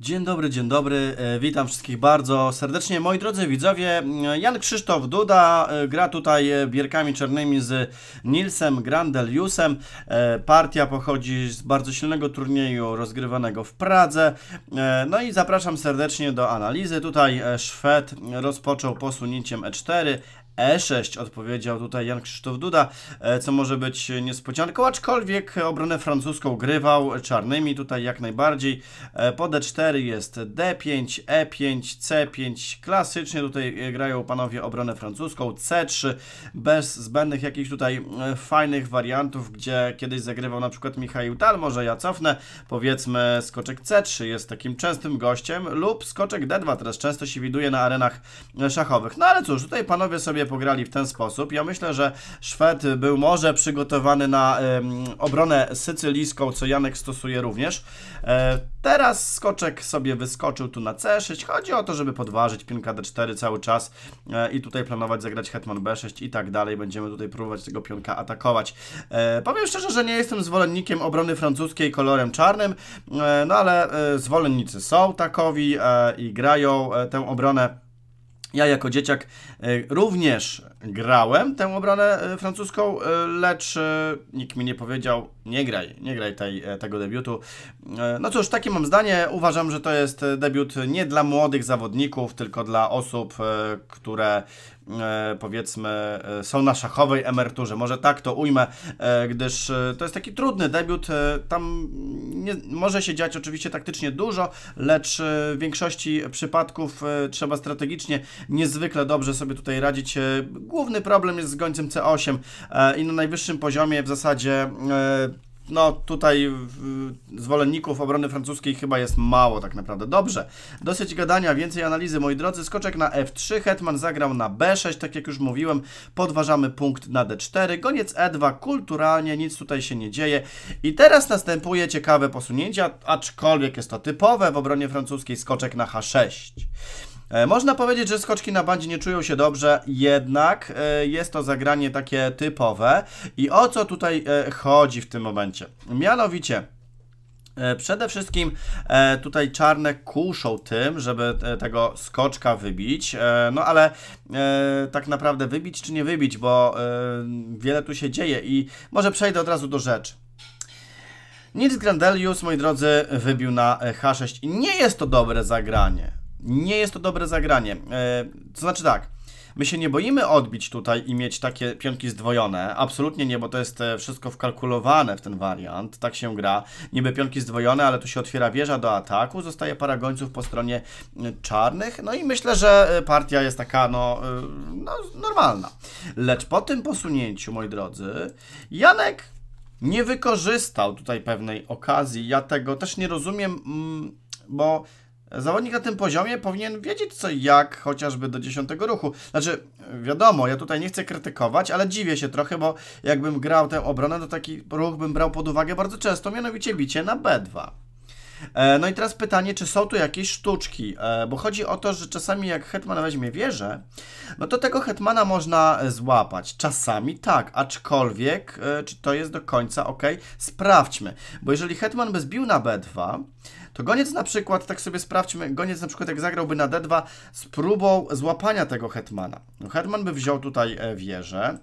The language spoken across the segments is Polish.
Dzień dobry, dzień dobry, e, witam wszystkich bardzo serdecznie. Moi drodzy widzowie, e, Jan Krzysztof Duda e, gra tutaj bierkami czarnymi z Nilsem Grandeliusem. Partia pochodzi z bardzo silnego turnieju rozgrywanego w Pradze. No i zapraszam serdecznie do analizy. Tutaj Szwed rozpoczął posunięciem E4, E6 odpowiedział tutaj Jan Krzysztof Duda, e, co może być niespodzianką, aczkolwiek obronę francuską grywał czarnymi tutaj jak najbardziej. E, po D4 e jest D5, E5, C5, klasycznie tutaj grają panowie obronę francuską, C3, bez zbędnych jakichś tutaj fajnych wariantów, gdzie kiedyś zagrywał na przykład Michał Tal, może ja cofnę, powiedzmy skoczek C3 jest takim częstym gościem lub skoczek D2 teraz często się widuje na arenach szachowych. No ale cóż, tutaj panowie sobie pograli w ten sposób. Ja myślę, że Szwed był może przygotowany na obronę sycylijską, co Janek stosuje również. E, teraz skoczek sobie wyskoczył tu na C6. Chodzi o to, żeby podważyć pionka D4 cały czas e, i tutaj planować zagrać hetman B6 i tak dalej. Będziemy tutaj próbować tego pionka atakować. E, powiem szczerze, że nie jestem zwolennikiem obrony francuskiej kolorem czarnym, no ale zwolennicy są takowi i grają tę obronę ja jako dzieciak e, również grałem tę obronę e, francuską, e, lecz nikt mi nie powiedział, nie graj, nie graj tej, tego debiutu. No cóż, takie mam zdanie. Uważam, że to jest debiut nie dla młodych zawodników, tylko dla osób, które powiedzmy są na szachowej emeryturze. Może tak to ujmę, gdyż to jest taki trudny debiut. Tam nie, może się dziać oczywiście taktycznie dużo, lecz w większości przypadków trzeba strategicznie niezwykle dobrze sobie tutaj radzić. E, główny problem jest z gońcem C8 e, i na najwyższym poziomie w zasadzie e, no tutaj zwolenników obrony francuskiej chyba jest mało tak naprawdę. Dobrze, dosyć gadania, więcej analizy, moi drodzy. Skoczek na F3, Hetman zagrał na B6, tak jak już mówiłem, podważamy punkt na D4, goniec E2, kulturalnie nic tutaj się nie dzieje. I teraz następuje ciekawe posunięcia, aczkolwiek jest to typowe w obronie francuskiej, skoczek na H6. E, można powiedzieć, że skoczki na bandzie nie czują się dobrze, jednak e, jest to zagranie takie typowe. I o co tutaj e, chodzi w tym momencie? Mianowicie... Przede wszystkim tutaj czarne kuszą tym, żeby tego skoczka wybić, no ale tak naprawdę wybić czy nie wybić, bo wiele tu się dzieje i może przejdę od razu do rzeczy. Nils Grandelius, moi drodzy, wybił na H6 i nie jest to dobre zagranie. Nie jest to dobre zagranie. E, to znaczy tak, my się nie boimy odbić tutaj i mieć takie pionki zdwojone. Absolutnie nie, bo to jest e, wszystko wkalkulowane w ten wariant. Tak się gra. Niby pionki zdwojone, ale tu się otwiera wieża do ataku. Zostaje para gońców po stronie e, czarnych. No i myślę, że partia jest taka, no, no normalna. Lecz po tym posunięciu, moi drodzy, Janek nie wykorzystał tutaj pewnej okazji. Ja tego też nie rozumiem, mm, bo Zawodnik na tym poziomie powinien wiedzieć co jak, chociażby do dziesiątego ruchu. Znaczy, wiadomo, ja tutaj nie chcę krytykować, ale dziwię się trochę, bo jakbym grał tę obronę, to taki ruch bym brał pod uwagę bardzo często, mianowicie bicie na B2. E, no i teraz pytanie, czy są tu jakieś sztuczki? E, bo chodzi o to, że czasami jak hetman weźmie wieżę, no to tego hetmana można złapać. Czasami tak, aczkolwiek, e, czy to jest do końca ok? Sprawdźmy. Bo jeżeli hetman by zbił na B2, to goniec na przykład, tak sobie sprawdźmy, goniec na przykład jak zagrałby na D2 z próbą złapania tego hetmana. No hetman by wziął tutaj wieżę.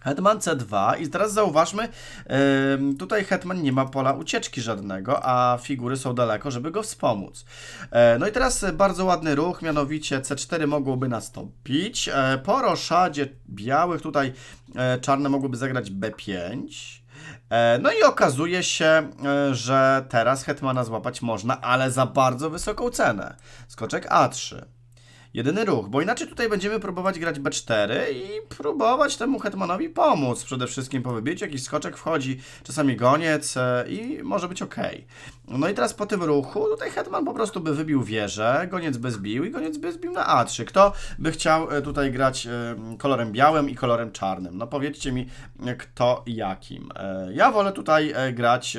Hetman C2 i teraz zauważmy, tutaj Hetman nie ma pola ucieczki żadnego, a figury są daleko, żeby go wspomóc. E, no i teraz bardzo ładny ruch, mianowicie C4 mogłoby nastąpić. E, po roszadzie białych tutaj e, czarne mogłyby zagrać B5. No i okazuje się, że teraz Hetmana złapać można, ale za bardzo wysoką cenę. Skoczek A3 jedyny ruch, bo inaczej tutaj będziemy próbować grać B4 i próbować temu hetmanowi pomóc. Przede wszystkim po wybiciu jakiś skoczek wchodzi, czasami goniec e, i może być ok. No i teraz po tym ruchu, tutaj Hetman po prostu by wybił wieżę, goniec by zbił i goniec by zbił na A3. Kto by chciał e, tutaj grać e, kolorem białym i kolorem czarnym? No powiedzcie mi, e, kto jakim. Ja wolę tutaj grać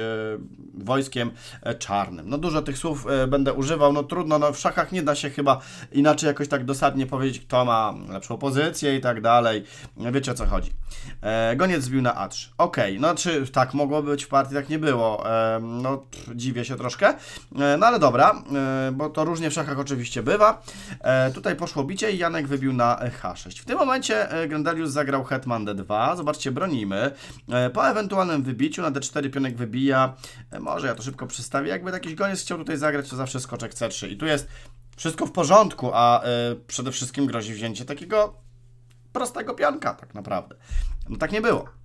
wojskiem czarnym. No dużo tych słów będę używał, no trudno, no w szachach nie da się chyba inaczej jakoś tak dosadnie powiedzieć, kto ma lepszą pozycję i tak dalej. Wiecie o co chodzi. Goniec zbił na A3. Okej, okay. no czy tak mogło być w partii, tak nie było. No dziwię się troszkę. E, no ale dobra, e, bo to różnie w szachach oczywiście bywa. E, tutaj poszło bicie i Janek wybił na H6. W tym momencie Grendelius zagrał hetman D2. Zobaczcie, bronimy. Po ewentualnym wybiciu na D4 pionek wybija. Może ja to szybko przystawię. Jakby jakiś goniec chciał tutaj zagrać, to zawsze skoczek C3. I tu jest wszystko w porządku, a przede wszystkim grozi wzięcie takiego prostego pionka tak naprawdę. No tak nie było.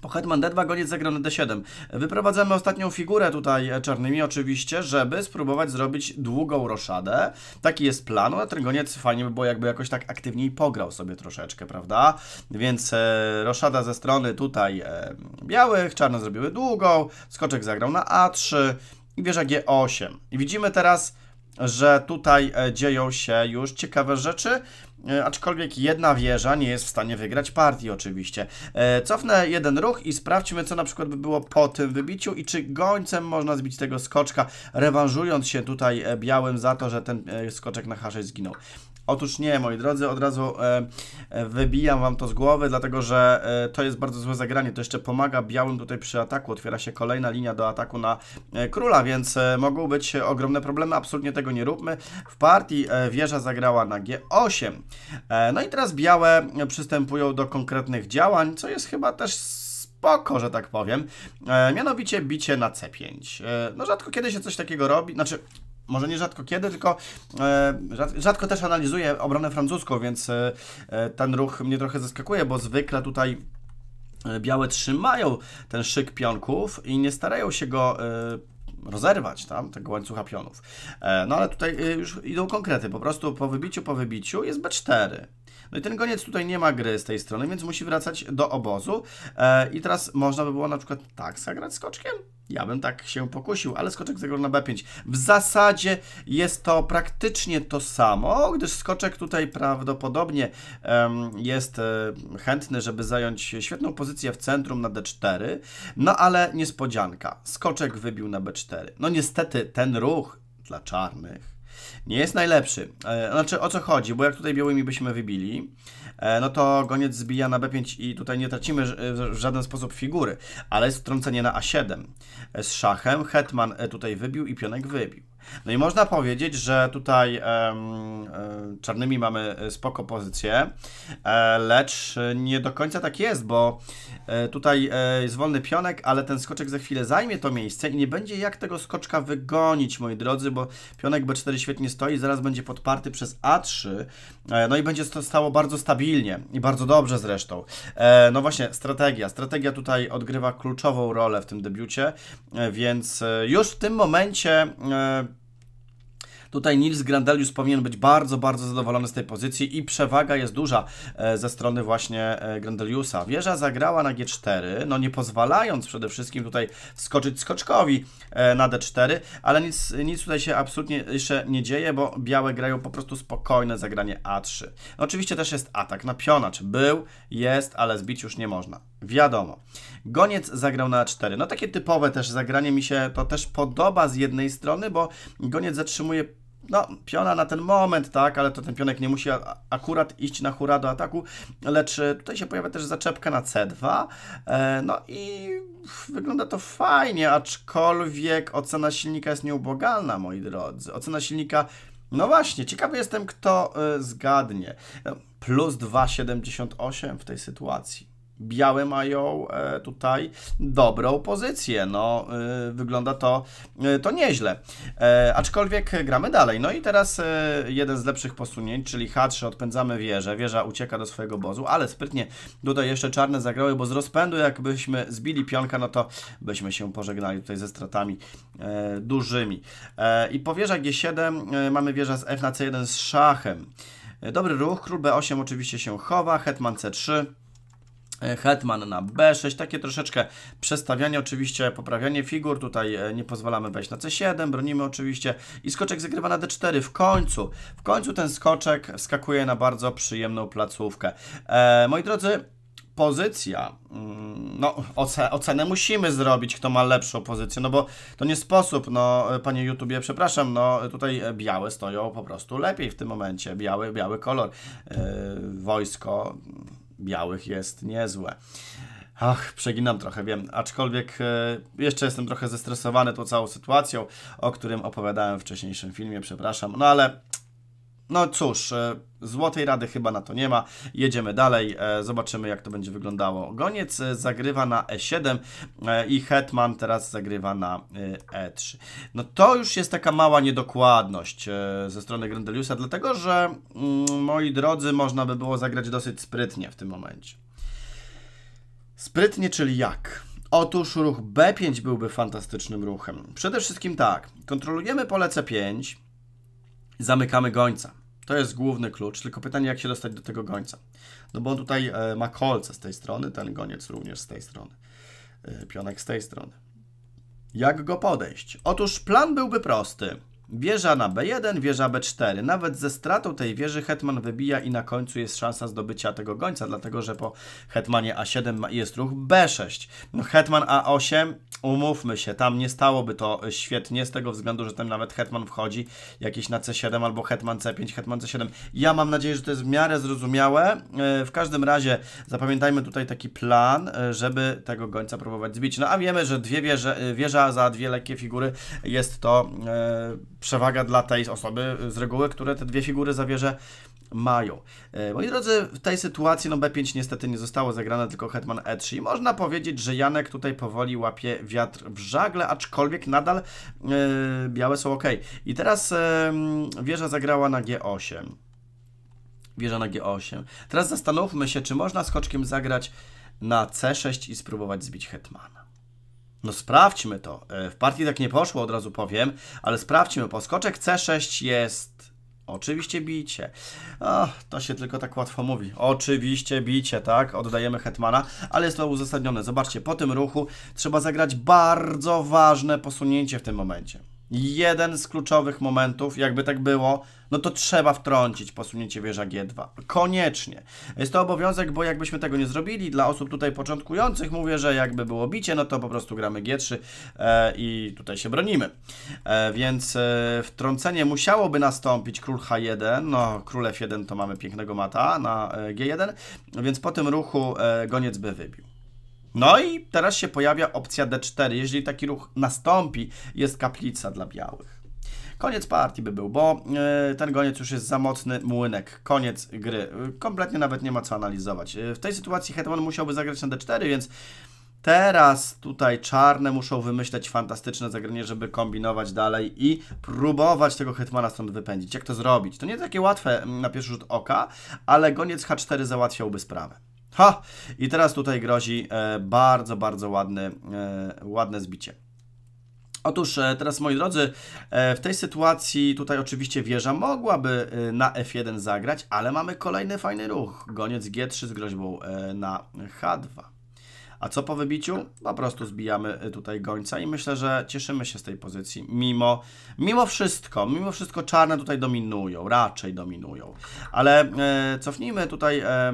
Po Hetman D2 goniec zagrał na D7. Wyprowadzamy ostatnią figurę tutaj e, czarnymi oczywiście, żeby spróbować zrobić długą roszadę. Taki jest plan, no ten goniec fajnie by było jakby jakoś tak aktywniej pograł sobie troszeczkę, prawda? Więc e, roszada ze strony tutaj e, białych, czarne zrobiły długą, skoczek zagrał na A3 i wieża G8. I widzimy teraz że tutaj e, dzieją się już ciekawe rzeczy. E, aczkolwiek jedna wieża nie jest w stanie wygrać partii oczywiście. E, cofnę jeden ruch i sprawdźmy, co na przykład by było po tym wybiciu i czy gońcem można zbić tego skoczka, rewanżując się tutaj e, białym za to, że ten skoczek na H6 zginął. Otóż nie, moi drodzy, od razu e, e, wybijam wam to z głowy, dlatego że e, to jest bardzo złe zagranie. To jeszcze pomaga białym tutaj przy ataku. Otwiera się kolejna linia do ataku na króla, więc mogą być ogromne problemy. Absolutnie tego nie róbmy. W partii wieża zagrała na G8. No i teraz białe przystępują do konkretnych działań, co jest chyba też spoko, że tak powiem. E, mianowicie bicie na C5. E, no rzadko kiedy się coś takiego robi, znaczy może nie rzadko kiedy, tylko e, rzadko też analizuję obronę francuską, więc e, e, ten ruch mnie trochę zaskakuje, bo zwykle tutaj białe trzymają ten szyk pionków i nie starają się go rozerwać tam tego łańcucha pionów. No ale tutaj już idą konkrety, po prostu po wybiciu, po wybiciu jest B4. No i ten goniec tutaj nie ma gry z tej strony, więc musi wracać do obozu. E, I teraz można by było na przykład tak zagrać skoczkiem. Ja bym tak się pokusił, ale skoczek zagrał na b5. W zasadzie jest to praktycznie to samo, gdyż skoczek tutaj prawdopodobnie jest e, chętny, żeby zająć świetną pozycję w centrum na d4. No ale niespodzianka, skoczek wybił na b4. No niestety ten ruch dla czarnych nie jest najlepszy. E, znaczy, o co chodzi? Bo jak tutaj białymi byśmy wybili, e, no to goniec zbija na B5 i tutaj nie tracimy e, w żaden sposób figury, ale jest wtrącenie na A7 z szachem. Hetman tutaj wybił i pionek wybił. No i można powiedzieć, że tutaj um, czarnymi mamy e, spoko pozycję, e, lecz nie do końca tak jest, bo tutaj jest wolny pionek, ale ten skoczek za chwilę zajmie to miejsce i nie będzie jak tego skoczka wygonić, moi drodzy, bo pionek B4 świetnie stoi, zaraz będzie podparty przez A3, no i będzie to stało bardzo stabilnie i bardzo dobrze zresztą. No właśnie, strategia. Strategia tutaj odgrywa kluczową rolę w tym debiucie, więc już w tym momencie Tutaj Nils Grandelius powinien być bardzo, bardzo zadowolony z tej pozycji i przewaga jest duża e, ze strony właśnie e, Grandeliusa. Wieża zagrała na G4, no nie pozwalając przede wszystkim tutaj skoczyć skoczkowi e, na D4, ale nic, nic tutaj się absolutnie jeszcze nie dzieje, bo białe grają po prostu spokojne zagranie A3. No oczywiście też jest atak na piona, czy był, jest, ale zbić już nie można. Wiadomo. Goniec zagrał na A4. No takie typowe też zagranie mi się to też podoba z jednej strony, bo goniec zatrzymuje no, piona na ten moment, tak, ale to ten pionek nie musi akurat iść na hura do ataku, lecz e, tutaj się pojawia też zaczepka na C2, e, no i wygląda to fajnie, aczkolwiek ocena silnika jest nieubogalna, moi drodzy. Ocena silnika, no właśnie, ciekawy jestem, kto e, zgadnie. Plus 2,78 w tej sytuacji białe mają e, tutaj dobrą pozycję. No, e, wygląda to, e, to nieźle. Aczkolwiek gramy dalej. No i teraz jeden z lepszych posunięć, czyli H3 odpędzamy wieżę. Wieża ucieka do swojego bozu, ale sprytnie tutaj jeszcze czarne zagrały, bo z rozpędu jakbyśmy zbili pionka, no to byśmy się pożegnali tutaj ze stratami dużymi. I po wieża G7 mamy wieża z F na C1 z szachem. Dobry ruch, król B8 oczywiście się chowa, hetman C3. E, Hetman na B6, takie troszeczkę przestawianie, oczywiście poprawianie figur, tutaj e, nie pozwalamy wejść na C7, bronimy oczywiście i skoczek zagrywa na D4, w końcu, w końcu ten skoczek skakuje na bardzo przyjemną placówkę. E, moi drodzy, pozycja, mm, no ocenę musimy zrobić, kto ma lepszą pozycję, no bo to nie sposób, no e, panie YouTubie, przepraszam, no tutaj białe stoją po prostu lepiej w tym momencie, biały, biały kolor, e, wojsko białych jest niezłe. Ach, przeginam trochę, wiem, aczkolwiek e, jeszcze jestem trochę zestresowany tą całą sytuacją, o którym opowiadałem w wcześniejszym filmie, przepraszam, no ale no cóż, e, złotej rady chyba na to nie ma. Jedziemy dalej, e, zobaczymy jak to będzie wyglądało. Goniec e, zagrywa na E7 i Hetman teraz zagrywa na E3. No to już jest taka mała niedokładność ze strony Grendeliusa, dlatego że, mm, moi drodzy, można by było zagrać dosyć sprytnie w tym momencie. Sprytnie, czyli jak? Otóż ruch B5 byłby fantastycznym ruchem. Przede wszystkim tak, kontrolujemy pole C5, zamykamy gońca. To jest główny klucz, tylko pytanie, jak się dostać do tego gońca. No bo on tutaj e, ma kolce z tej strony, ten goniec również z tej strony, e, pionek z tej strony. Jak go podejść? Otóż plan byłby prosty. Wieża na B1, wieża B4. Nawet ze stratą tej wieży Hetman wybija i na końcu jest szansa zdobycia tego gońca, dlatego że po Hetmanie A7 jest ruch B6. No Hetman A8 umówmy się, tam nie stałoby to e, świetnie z tego względu, że tam nawet hetman wchodzi jakiś na C7 albo hetman C5, hetman C7. Ja mam nadzieję, że to jest w miarę zrozumiałe. E, w każdym razie zapamiętajmy tutaj taki plan, e, żeby tego gońca próbować zbić. No a wiemy, że dwie wieże, wieża za dwie lekkie figury jest to przewaga dla tej osoby z reguły, które te dwie figury za wieżę mają. E, moi drodzy, w tej sytuacji no B5 niestety nie zostało zagrane, tylko hetman E3. Można powiedzieć, że Janek tutaj powoli łapie wiatr w żagle, aczkolwiek nadal yy, białe są ok. I teraz yy, wieża zagrała na G8. Wieża na G8. Teraz zastanówmy się, czy można skoczkiem zagrać na C6 i spróbować zbić hetmana. No sprawdźmy to. E, w partii tak nie poszło, od razu powiem, ale sprawdźmy. skoczek C6 jest Oczywiście bicie. O, to się tylko tak łatwo mówi. Oczywiście bicie, tak? Oddajemy Hetmana, ale jest to uzasadnione. Zobaczcie, po tym ruchu trzeba zagrać bardzo ważne posunięcie w tym momencie jeden z kluczowych momentów, jakby tak było, no to trzeba wtrącić posunięcie wieża G2. Koniecznie. Jest to obowiązek, bo jakbyśmy tego nie zrobili, dla osób tutaj początkujących mówię, że jakby było bicie, no to po prostu gramy G3 e, i tutaj się bronimy. E, więc e, wtrącenie musiałoby nastąpić król H1, no król F1 to mamy pięknego mata na e, G1, więc po tym ruchu e, goniec by wybił. No i teraz się pojawia opcja D4. Jeżeli taki ruch nastąpi, jest kaplica dla białych. Koniec partii by był, bo e, ten goniec już jest za mocny, młynek, koniec gry. Kompletnie nawet nie ma co analizować. E, w tej sytuacji hetman musiałby zagrać na D4, więc Teraz tutaj czarne muszą wymyśleć fantastyczne zagranie, żeby kombinować dalej i próbować tego hetmana stąd wypędzić. Jak to zrobić? To nie takie łatwe na pierwszy rzut oka, ale goniec H4 załatwiałby sprawę. Ha! I teraz tutaj grozi e, bardzo, bardzo ładny, e, ładne zbicie. Otóż e, teraz, moi drodzy, w tej sytuacji tutaj oczywiście wieża mogłaby na F1 zagrać, ale mamy kolejny fajny ruch. Goniec G3 z groźbą na H2. A co po wybiciu? Po prostu zbijamy y, tutaj gońca i myślę, że cieszymy się z tej pozycji. Mimo, mimo wszystko, mimo wszystko czarne tutaj dominują, raczej dominują. Ale e, cofnijmy tutaj e,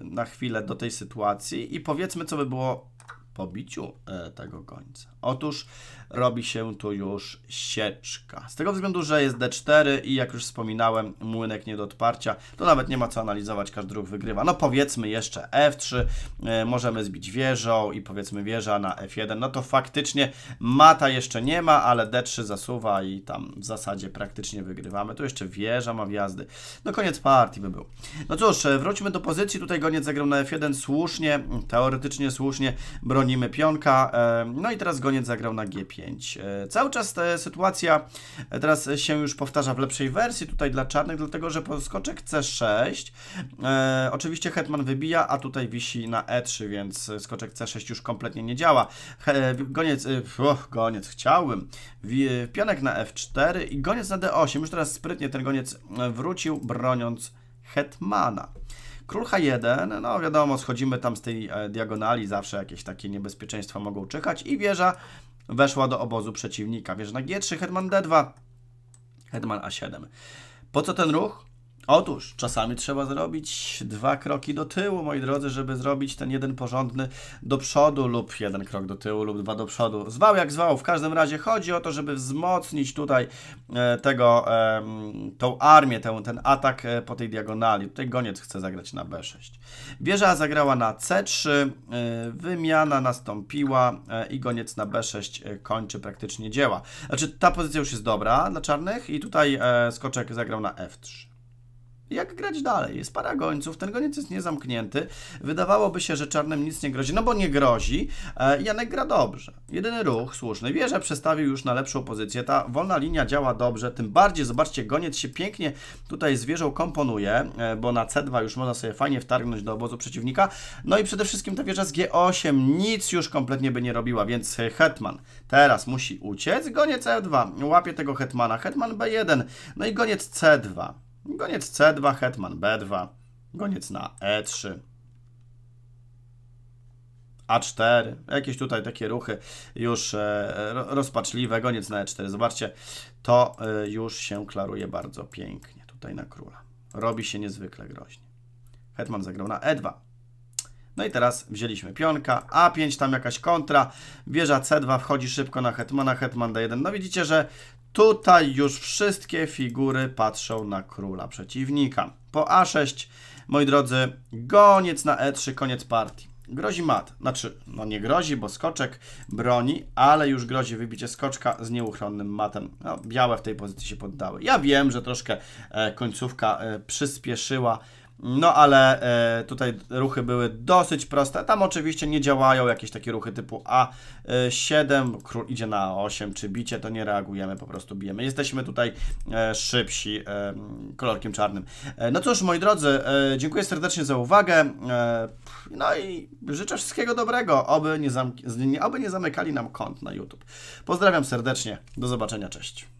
na chwilę do tej sytuacji i powiedzmy, co by było po biciu e, tego gońca. Otóż robi się tu już sieczka. Z tego względu, że jest D4 i jak już wspominałem, młynek nie do odparcia, to nawet nie ma co analizować, każdy ruch wygrywa. No powiedzmy jeszcze F3, e, możemy zbić wieżą i powiedzmy wieża na F1, no to faktycznie mata jeszcze nie ma, ale D3 zasuwa i tam w zasadzie praktycznie wygrywamy. Tu jeszcze wieża ma wjazdy. No koniec partii by był. No cóż, e, wróćmy do pozycji, tutaj goniec zagrał na F1, słusznie, teoretycznie słusznie, bronimy pionka, e, no i teraz goniec koniec zagrał na G5. E, cały czas ta sytuacja e, teraz się już powtarza w lepszej wersji tutaj dla czarnych, dlatego że skoczek C6, e, oczywiście hetman wybija, a tutaj wisi na E3, więc skoczek C6 już kompletnie nie działa. He, goniec, e, goniec, chciałbym, pionek na F4 i goniec na D8, już teraz sprytnie ten goniec wrócił, broniąc hetmana. Król H1, no wiadomo, schodzimy tam z tej e, diagonali, zawsze jakieś takie niebezpieczeństwa mogą czekać i wieża weszła do obozu przeciwnika. Wieża na G3, Hetman D2, Hetman A7. Po co ten ruch? Otóż czasami trzeba zrobić dwa kroki do tyłu, moi drodzy, żeby zrobić ten jeden porządny do przodu lub jeden krok do tyłu lub dwa do przodu. Zwał jak zwał, w każdym razie chodzi o to, żeby wzmocnić tutaj e, tego, tą armię, ten, ten atak e, po tej diagonali. Tutaj goniec chce zagrać na B6. Wieża zagrała na C3, e, wymiana nastąpiła i goniec na B6 kończy praktycznie dzieła. Znaczy ta pozycja już jest dobra dla czarnych i tutaj skoczek zagrał na F3 jak grać dalej? Jest para gońców, ten goniec jest niezamknięty. Wydawałoby się, że czarnym nic nie grozi, no bo nie grozi. E, Janek gra dobrze. Jedyny ruch słuszny. Wieża przestawił już na lepszą pozycję. Ta wolna linia działa dobrze, tym bardziej, zobaczcie, goniec się pięknie tutaj z wieżą komponuje, e, bo na C2 już można sobie fajnie wtargnąć do obozu przeciwnika. No i przede wszystkim ta wieża z G8 nic już kompletnie by nie robiła, więc hetman teraz musi uciec. Goniec E2 łapie tego hetmana, hetman B1, no i goniec C2. Goniec C2, hetman B2, goniec na E3. A4, jakieś tutaj takie ruchy już e, rozpaczliwe, goniec na E4. Zobaczcie, to e, już się klaruje bardzo pięknie tutaj na króla. Robi się niezwykle groźnie. Hetman zagrał na E2. No i teraz wzięliśmy pionka, A5, tam jakaś kontra, wieża C2, wchodzi szybko na hetmana, hetman D1. No widzicie, że Tutaj już wszystkie figury patrzą na króla przeciwnika. Po A6, moi drodzy, goniec na E3, koniec partii. Grozi mat. Znaczy, no nie grozi, bo skoczek broni, ale już grozi wybicie skoczka z nieuchronnym matem. No, białe w tej pozycji się poddały. Ja wiem, że troszkę e, końcówka e, przyspieszyła no ale e, tutaj ruchy były dosyć proste. Tam oczywiście nie działają jakieś takie ruchy typu A7, e, król idzie na A8 czy bicie, to nie reagujemy, po prostu bijemy. Jesteśmy tutaj e, szybsi e, kolorkiem czarnym. E, no cóż, moi drodzy, e, dziękuję serdecznie za uwagę. no i życzę wszystkiego dobrego, oby nie, oby nie zamykali nam kont na YouTube. Pozdrawiam serdecznie, do zobaczenia, cześć.